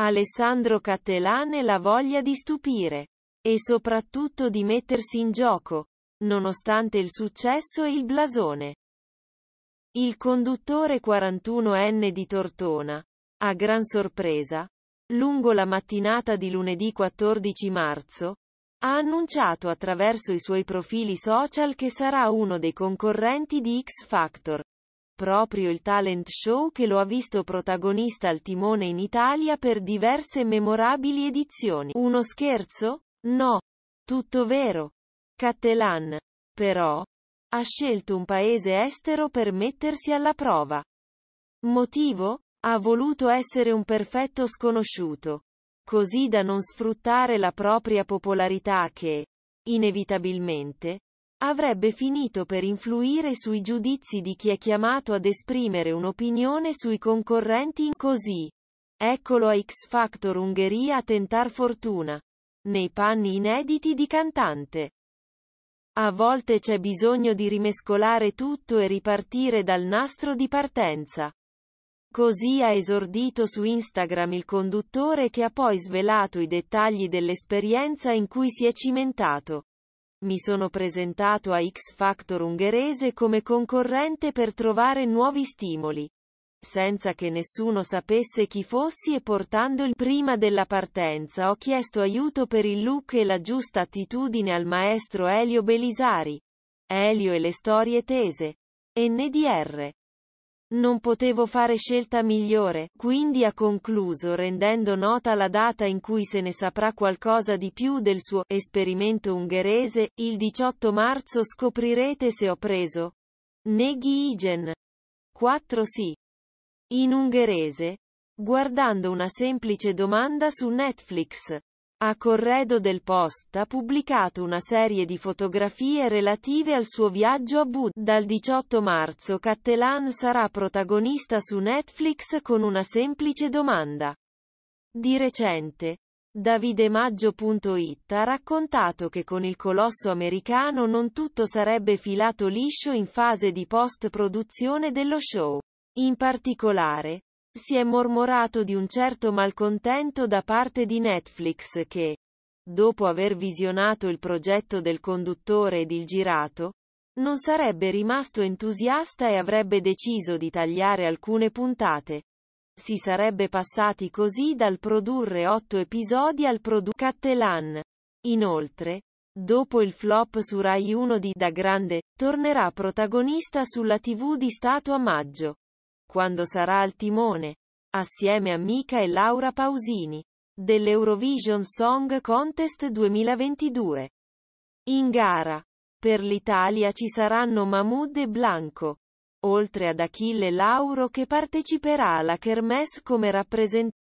Alessandro Cattelan la voglia di stupire. E soprattutto di mettersi in gioco. Nonostante il successo e il blasone. Il conduttore 41enne di Tortona. A gran sorpresa. Lungo la mattinata di lunedì 14 marzo, ha annunciato attraverso i suoi profili social che sarà uno dei concorrenti di X Factor proprio il talent show che lo ha visto protagonista al timone in Italia per diverse memorabili edizioni. Uno scherzo? No. Tutto vero. Cattelan, però, ha scelto un paese estero per mettersi alla prova. Motivo? Ha voluto essere un perfetto sconosciuto. Così da non sfruttare la propria popolarità che, inevitabilmente, avrebbe finito per influire sui giudizi di chi è chiamato ad esprimere un'opinione sui concorrenti in così. Eccolo a X Factor Ungheria a tentar fortuna. Nei panni inediti di cantante. A volte c'è bisogno di rimescolare tutto e ripartire dal nastro di partenza. Così ha esordito su Instagram il conduttore che ha poi svelato i dettagli dell'esperienza in cui si è cimentato. Mi sono presentato a X Factor ungherese come concorrente per trovare nuovi stimoli. Senza che nessuno sapesse chi fossi e portando il prima della partenza ho chiesto aiuto per il look e la giusta attitudine al maestro Elio Belisari. Elio e le storie tese. NDR. Non potevo fare scelta migliore, quindi ha concluso rendendo nota la data in cui se ne saprà qualcosa di più del suo esperimento ungherese, il 18 marzo scoprirete se ho preso. Neghi Igen. 4 sì. In ungherese. Guardando una semplice domanda su Netflix. A Corredo del Post ha pubblicato una serie di fotografie relative al suo viaggio a Bud. Dal 18 marzo Cattelan sarà protagonista su Netflix con una semplice domanda. Di recente, Davidemaggio.it ha raccontato che con il colosso americano non tutto sarebbe filato liscio in fase di post-produzione dello show. In particolare, si è mormorato di un certo malcontento da parte di Netflix che, dopo aver visionato il progetto del conduttore ed il girato, non sarebbe rimasto entusiasta e avrebbe deciso di tagliare alcune puntate. Si sarebbe passati così dal produrre otto episodi al produ Cattelan. Inoltre, dopo il flop su Rai 1 di Da Grande, tornerà protagonista sulla TV di Stato a maggio quando sarà al timone, assieme a Mika e Laura Pausini, dell'Eurovision Song Contest 2022. In gara, per l'Italia ci saranno Mahmoud e Blanco, oltre ad Achille Lauro che parteciperà alla Kermesse come rappresentante.